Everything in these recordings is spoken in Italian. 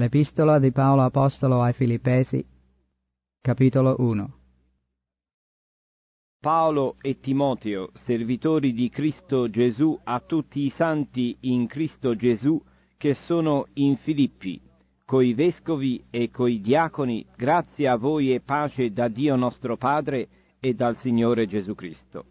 L'Epistola di Paolo Apostolo ai Filippesi, capitolo 1 Paolo e Timoteo, servitori di Cristo Gesù, a tutti i santi in Cristo Gesù che sono in Filippi, coi vescovi e coi diaconi, grazie a voi e pace da Dio nostro Padre e dal Signore Gesù Cristo.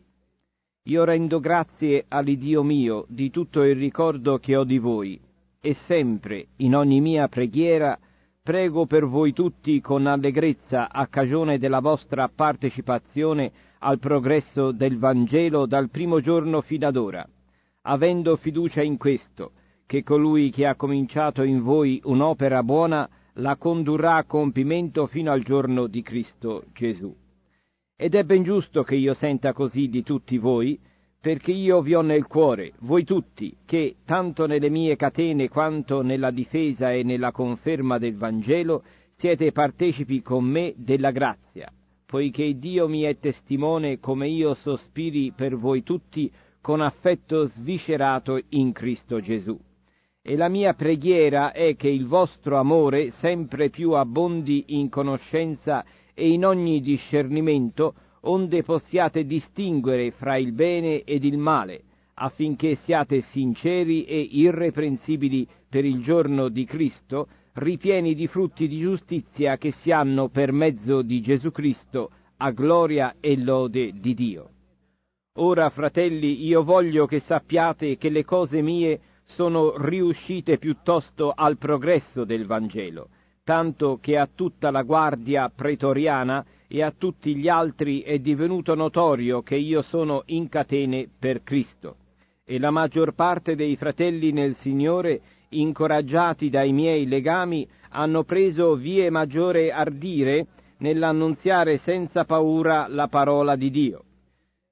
Io rendo grazie all'Iddio mio di tutto il ricordo che ho di voi e sempre, in ogni mia preghiera, prego per voi tutti con allegrezza a cagione della vostra partecipazione al progresso del Vangelo dal primo giorno fino ad ora, avendo fiducia in questo, che colui che ha cominciato in voi un'opera buona la condurrà a compimento fino al giorno di Cristo Gesù. Ed è ben giusto che io senta così di tutti voi, perché io vi ho nel cuore, voi tutti, che, tanto nelle mie catene quanto nella difesa e nella conferma del Vangelo, siete partecipi con me della grazia, poiché Dio mi è testimone come io sospiri per voi tutti con affetto sviscerato in Cristo Gesù. E la mia preghiera è che il vostro amore sempre più abbondi in conoscenza e in ogni discernimento, onde possiate distinguere fra il bene ed il male, affinché siate sinceri e irreprensibili per il giorno di Cristo, ripieni di frutti di giustizia che si hanno per mezzo di Gesù Cristo a gloria e lode di Dio. Ora, fratelli, io voglio che sappiate che le cose mie sono riuscite piuttosto al progresso del Vangelo, tanto che a tutta la guardia pretoriana e a tutti gli altri è divenuto notorio che io sono in catene per Cristo. E la maggior parte dei fratelli nel Signore, incoraggiati dai miei legami, hanno preso vie maggiore ardire nell'annunziare senza paura la parola di Dio.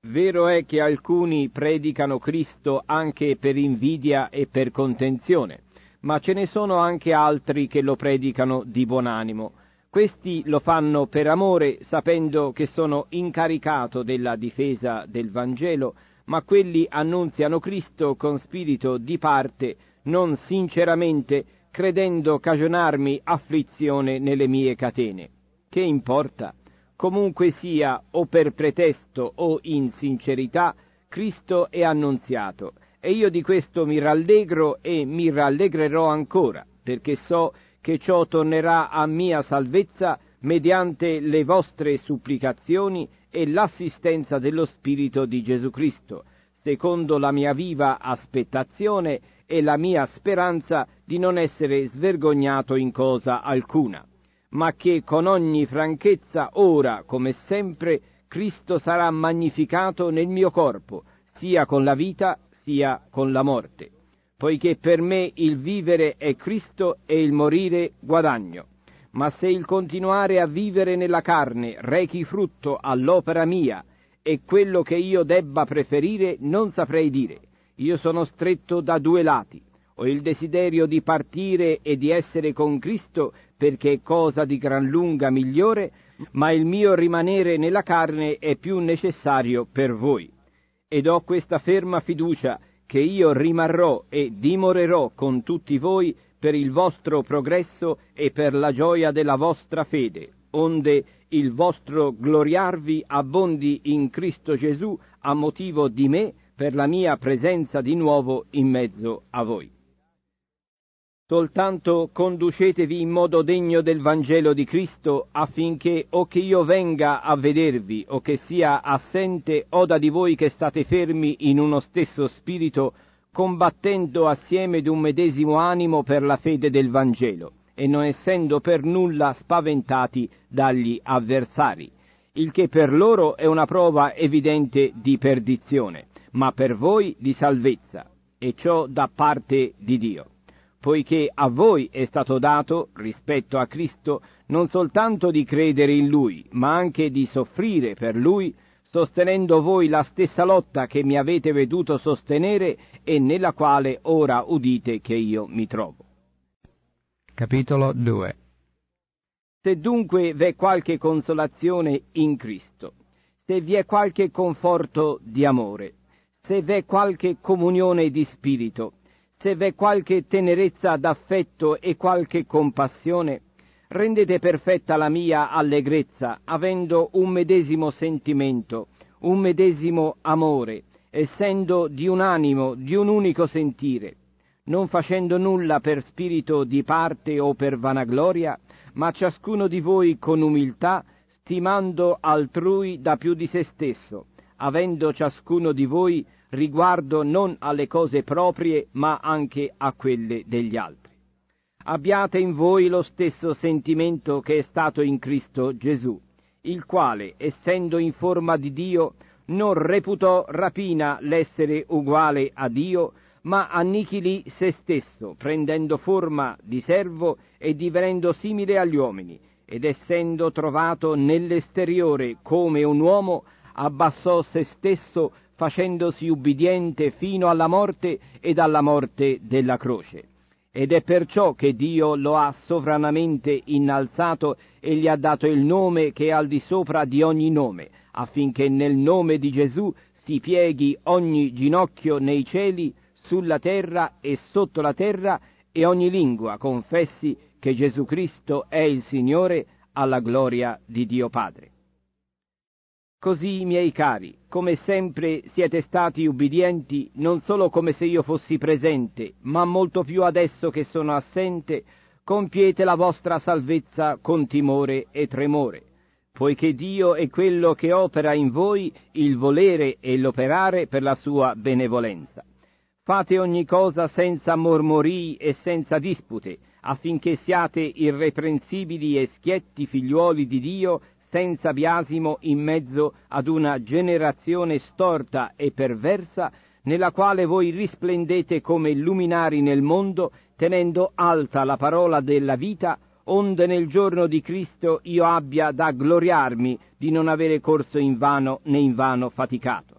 Vero è che alcuni predicano Cristo anche per invidia e per contenzione, ma ce ne sono anche altri che lo predicano di buon animo questi lo fanno per amore, sapendo che sono incaricato della difesa del Vangelo, ma quelli annunziano Cristo con spirito di parte, non sinceramente, credendo cagionarmi afflizione nelle mie catene. Che importa? Comunque sia, o per pretesto o in sincerità, Cristo è annunziato, e io di questo mi rallegro e mi rallegrerò ancora, perché so che che ciò tornerà a mia salvezza mediante le vostre supplicazioni e l'assistenza dello Spirito di Gesù Cristo, secondo la mia viva aspettazione e la mia speranza di non essere svergognato in cosa alcuna, ma che con ogni franchezza ora, come sempre, Cristo sarà magnificato nel mio corpo, sia con la vita sia con la morte poiché per me il vivere è Cristo e il morire guadagno. Ma se il continuare a vivere nella carne rechi frutto all'opera mia, e quello che io debba preferire non saprei dire. Io sono stretto da due lati. Ho il desiderio di partire e di essere con Cristo perché è cosa di gran lunga migliore, ma il mio rimanere nella carne è più necessario per voi. Ed ho questa ferma fiducia che io rimarrò e dimorerò con tutti voi per il vostro progresso e per la gioia della vostra fede, onde il vostro gloriarvi abbondi in Cristo Gesù a motivo di me per la mia presenza di nuovo in mezzo a voi. Soltanto conducetevi in modo degno del Vangelo di Cristo affinché o che io venga a vedervi o che sia assente oda di voi che state fermi in uno stesso spirito combattendo assieme d'un medesimo animo per la fede del Vangelo e non essendo per nulla spaventati dagli avversari, il che per loro è una prova evidente di perdizione, ma per voi di salvezza, e ciò da parte di Dio poiché a voi è stato dato, rispetto a Cristo, non soltanto di credere in Lui, ma anche di soffrire per Lui, sostenendo voi la stessa lotta che mi avete veduto sostenere e nella quale ora udite che io mi trovo. Capitolo 2 Se dunque v'è qualche consolazione in Cristo, se vi è qualche conforto di amore, se v'è qualche comunione di spirito, se v'è qualche tenerezza d'affetto e qualche compassione, rendete perfetta la mia allegrezza, avendo un medesimo sentimento, un medesimo amore, essendo di un animo, di un unico sentire, non facendo nulla per spirito di parte o per vanagloria, ma ciascuno di voi con umiltà, stimando altrui da più di se stesso, avendo ciascuno di voi riguardo non alle cose proprie ma anche a quelle degli altri. Abbiate in voi lo stesso sentimento che è stato in Cristo Gesù, il quale, essendo in forma di Dio, non reputò rapina l'essere uguale a Dio, ma annichilì se stesso, prendendo forma di servo e divenendo simile agli uomini, ed essendo trovato nell'esteriore come un uomo, abbassò se stesso facendosi ubbidiente fino alla morte ed alla morte della croce. Ed è perciò che Dio lo ha sovranamente innalzato e gli ha dato il nome che è al di sopra di ogni nome, affinché nel nome di Gesù si pieghi ogni ginocchio nei cieli, sulla terra e sotto la terra, e ogni lingua confessi che Gesù Cristo è il Signore alla gloria di Dio Padre. Così, miei cari, come sempre siete stati ubbidienti, non solo come se io fossi presente, ma molto più adesso che sono assente, compiete la vostra salvezza con timore e tremore, poiché Dio è quello che opera in voi il volere e l'operare per la sua benevolenza. Fate ogni cosa senza mormorii e senza dispute, affinché siate irreprensibili e schietti figliuoli di Dio senza biasimo in mezzo ad una generazione storta e perversa nella quale voi risplendete come luminari nel mondo, tenendo alta la parola della vita, onde nel giorno di Cristo io abbia da gloriarmi di non avere corso in vano né in vano faticato.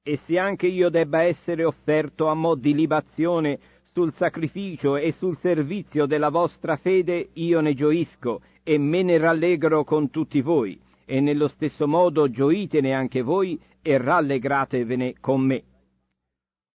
E se anche io debba essere offerto a mo' di libazione sul sacrificio e sul servizio della vostra fede, io ne gioisco e me ne rallegro con tutti voi, e nello stesso modo gioitene anche voi e rallegratevene con me.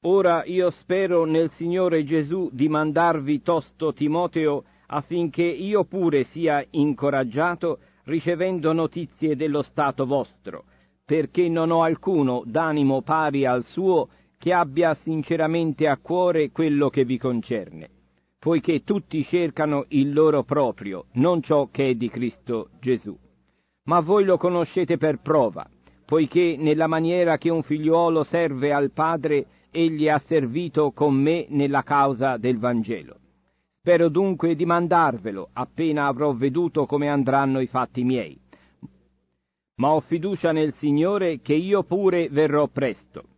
Ora io spero nel Signore Gesù di mandarvi tosto Timoteo affinché io pure sia incoraggiato ricevendo notizie dello stato vostro, perché non ho alcuno d'animo pari al suo che abbia sinceramente a cuore quello che vi concerne poiché tutti cercano il loro proprio, non ciò che è di Cristo Gesù. Ma voi lo conoscete per prova, poiché nella maniera che un figliuolo serve al Padre, egli ha servito con me nella causa del Vangelo. Spero dunque di mandarvelo, appena avrò veduto come andranno i fatti miei. Ma ho fiducia nel Signore che io pure verrò presto.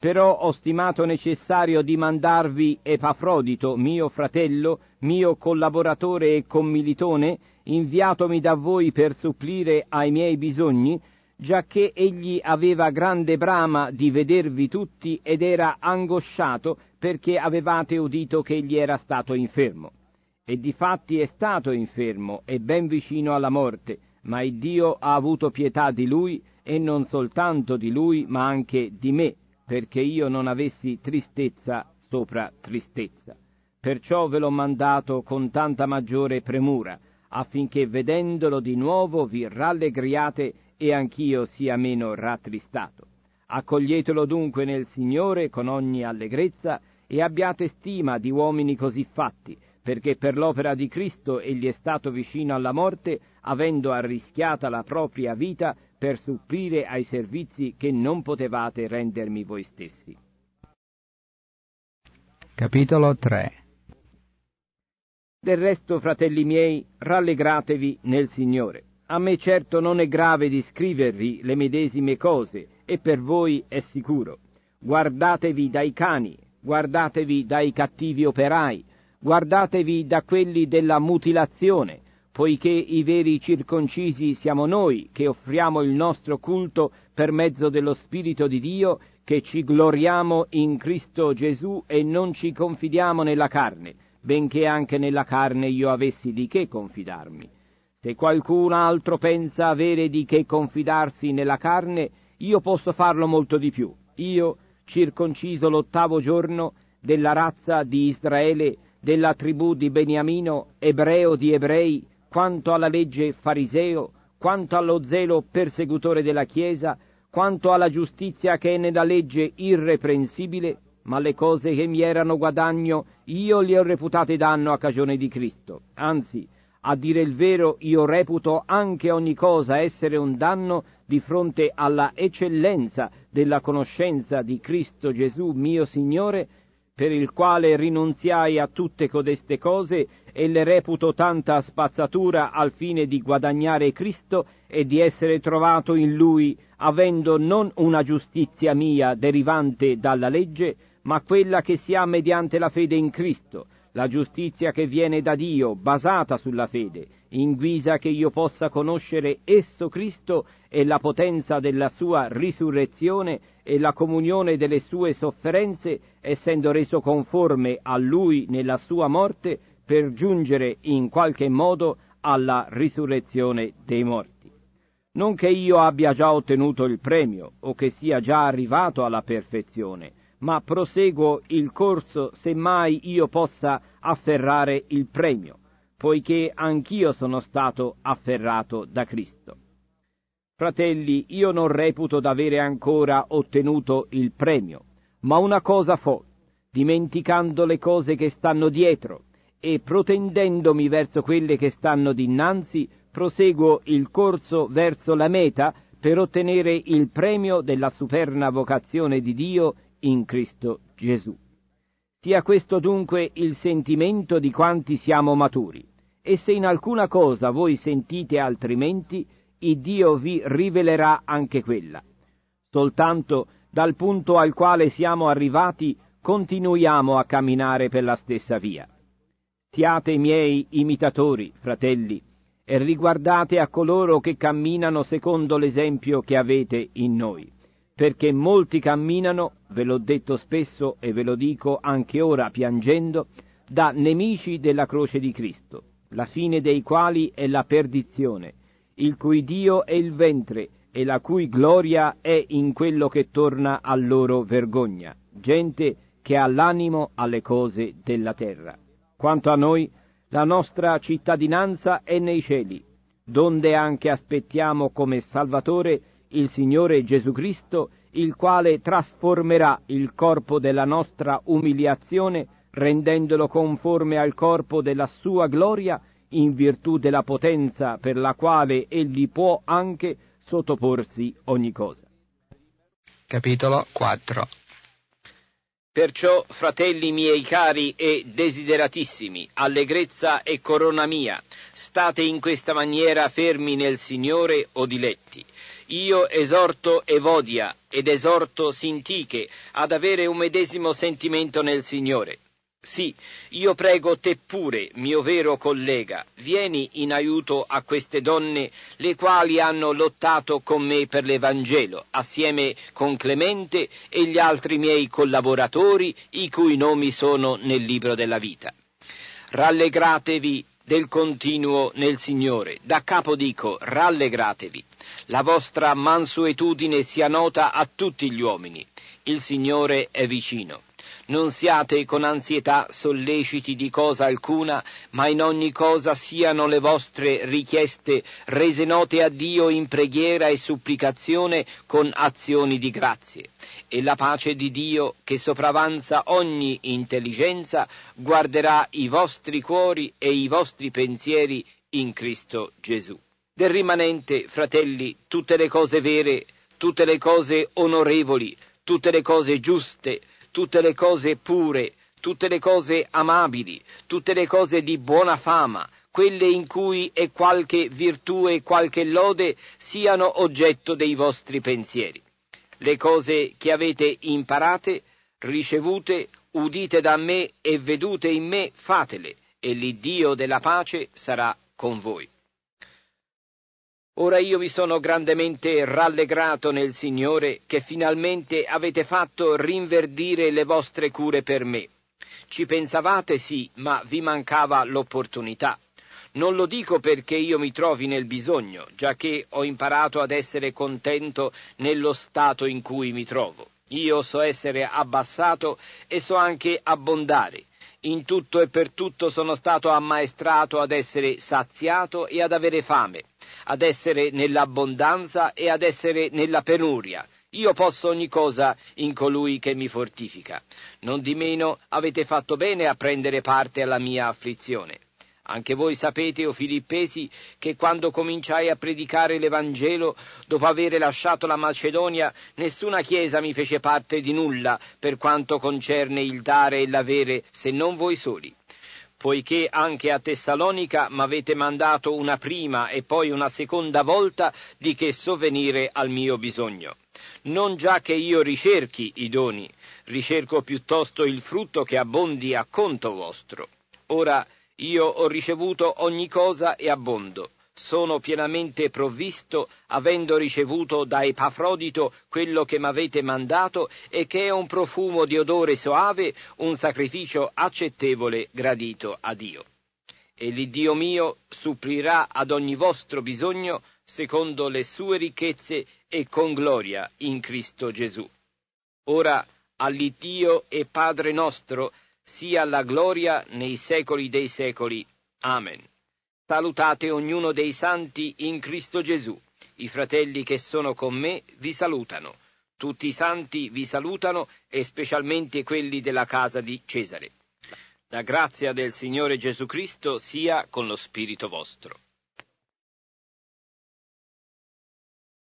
Però ho stimato necessario di mandarvi Epafrodito, mio fratello, mio collaboratore e commilitone, inviatomi da voi per supplire ai miei bisogni, giacché egli aveva grande brama di vedervi tutti ed era angosciato perché avevate udito che egli era stato infermo. E difatti è stato infermo e ben vicino alla morte, ma il Dio ha avuto pietà di lui e non soltanto di lui, ma anche di me, perché io non avessi tristezza sopra tristezza. Perciò ve l'ho mandato con tanta maggiore premura, affinché vedendolo di nuovo vi rallegriate e anch'io sia meno rattristato. Accoglietelo dunque nel Signore con ogni allegrezza e abbiate stima di uomini così fatti, perché per l'opera di Cristo egli è stato vicino alla morte, avendo arrischiata la propria vita per supplire ai servizi che non potevate rendermi voi stessi. Capitolo 3 Del resto, fratelli miei, rallegratevi nel Signore. A me certo non è grave di scrivervi le medesime cose, e per voi è sicuro. Guardatevi dai cani, guardatevi dai cattivi operai, guardatevi da quelli della mutilazione, poiché i veri circoncisi siamo noi che offriamo il nostro culto per mezzo dello Spirito di Dio, che ci gloriamo in Cristo Gesù e non ci confidiamo nella carne, benché anche nella carne io avessi di che confidarmi. Se qualcun altro pensa avere di che confidarsi nella carne, io posso farlo molto di più. Io, circonciso l'ottavo giorno, della razza di Israele, della tribù di Beniamino, ebreo di ebrei, quanto alla legge fariseo, quanto allo zelo persecutore della Chiesa, quanto alla giustizia che è nella legge irreprensibile, ma le cose che mi erano guadagno io le ho reputate danno a cagione di Cristo. Anzi, a dire il vero, io reputo anche ogni cosa essere un danno di fronte alla eccellenza della conoscenza di Cristo Gesù mio Signore, per il quale rinunziai a tutte codeste cose e le reputo tanta spazzatura al fine di guadagnare Cristo e di essere trovato in Lui, avendo non una giustizia mia derivante dalla legge, ma quella che si ha mediante la fede in Cristo, la giustizia che viene da Dio, basata sulla fede, in guisa che io possa conoscere esso Cristo e la potenza della sua risurrezione e la comunione delle sue sofferenze, essendo reso conforme a lui nella sua morte, per giungere in qualche modo alla risurrezione dei morti. Non che io abbia già ottenuto il premio o che sia già arrivato alla perfezione, ma proseguo il corso se mai io possa afferrare il premio, poiché anch'io sono stato afferrato da Cristo. Fratelli, io non reputo d'avere ancora ottenuto il premio, ma una cosa fo, dimenticando le cose che stanno dietro, e protendendomi verso quelle che stanno dinanzi, proseguo il corso verso la meta per ottenere il premio della superna vocazione di Dio in Cristo Gesù. Sia questo dunque il sentimento di quanti siamo maturi. E se in alcuna cosa voi sentite altrimenti, il Dio vi rivelerà anche quella. Soltanto dal punto al quale siamo arrivati continuiamo a camminare per la stessa via. Siate miei imitatori, fratelli, e riguardate a coloro che camminano secondo l'esempio che avete in noi, perché molti camminano, ve l'ho detto spesso e ve lo dico anche ora piangendo, da nemici della croce di Cristo, la fine dei quali è la perdizione, il cui Dio è il ventre e la cui gloria è in quello che torna a loro vergogna, gente che ha l'animo alle cose della terra. Quanto a noi, la nostra cittadinanza è nei cieli, donde anche aspettiamo come Salvatore il Signore Gesù Cristo, il quale trasformerà il corpo della nostra umiliazione, rendendolo conforme al corpo della sua gloria, in virtù della potenza per la quale egli può anche sottoporsi ogni cosa. Capitolo 4 Perciò, fratelli miei cari e desideratissimi, allegrezza e corona mia, state in questa maniera fermi nel Signore o diletti. Io esorto Evodia ed esorto Sintiche ad avere un medesimo sentimento nel Signore. Sì, io prego te pure, mio vero collega, vieni in aiuto a queste donne le quali hanno lottato con me per l'Evangelo, assieme con Clemente e gli altri miei collaboratori, i cui nomi sono nel libro della vita. Rallegratevi del continuo nel Signore. Da capo dico, rallegratevi. La vostra mansuetudine sia nota a tutti gli uomini. Il Signore è vicino. Non siate con ansietà solleciti di cosa alcuna, ma in ogni cosa siano le vostre richieste rese note a Dio in preghiera e supplicazione con azioni di grazie. E la pace di Dio, che sopravanza ogni intelligenza, guarderà i vostri cuori e i vostri pensieri in Cristo Gesù. Del rimanente, fratelli, tutte le cose vere, tutte le cose onorevoli, tutte le cose giuste, tutte le cose pure, tutte le cose amabili, tutte le cose di buona fama, quelle in cui è qualche virtù e qualche lode siano oggetto dei vostri pensieri. Le cose che avete imparate, ricevute, udite da me e vedute in me, fatele, e l'Iddio della pace sarà con voi. Ora io mi sono grandemente rallegrato nel Signore che finalmente avete fatto rinverdire le vostre cure per me. Ci pensavate sì, ma vi mancava l'opportunità. Non lo dico perché io mi trovi nel bisogno, già che ho imparato ad essere contento nello stato in cui mi trovo. Io so essere abbassato e so anche abbondare. In tutto e per tutto sono stato ammaestrato ad essere saziato e ad avere fame, ad essere nell'abbondanza e ad essere nella penuria. Io posso ogni cosa in colui che mi fortifica. Non di meno avete fatto bene a prendere parte alla mia afflizione. Anche voi sapete, o Filippesi, che quando cominciai a predicare l'Evangelo, dopo avere lasciato la Macedonia, nessuna chiesa mi fece parte di nulla per quanto concerne il dare e l'avere, se non voi soli poiché anche a Tessalonica m'avete mandato una prima e poi una seconda volta di che sovvenire al mio bisogno. Non già che io ricerchi i doni, ricerco piuttosto il frutto che abbondi a conto vostro. Ora io ho ricevuto ogni cosa e abbondo sono pienamente provvisto, avendo ricevuto da Epafrodito quello che m'avete mandato e che è un profumo di odore soave, un sacrificio accettevole gradito a Dio. E l'Iddio mio supplirà ad ogni vostro bisogno secondo le sue ricchezze e con gloria in Cristo Gesù. Ora all'Iddio e Padre nostro sia la gloria nei secoli dei secoli. Amen. Salutate ognuno dei santi in Cristo Gesù. I fratelli che sono con me vi salutano. Tutti i santi vi salutano e specialmente quelli della casa di Cesare. La grazia del Signore Gesù Cristo sia con lo spirito vostro.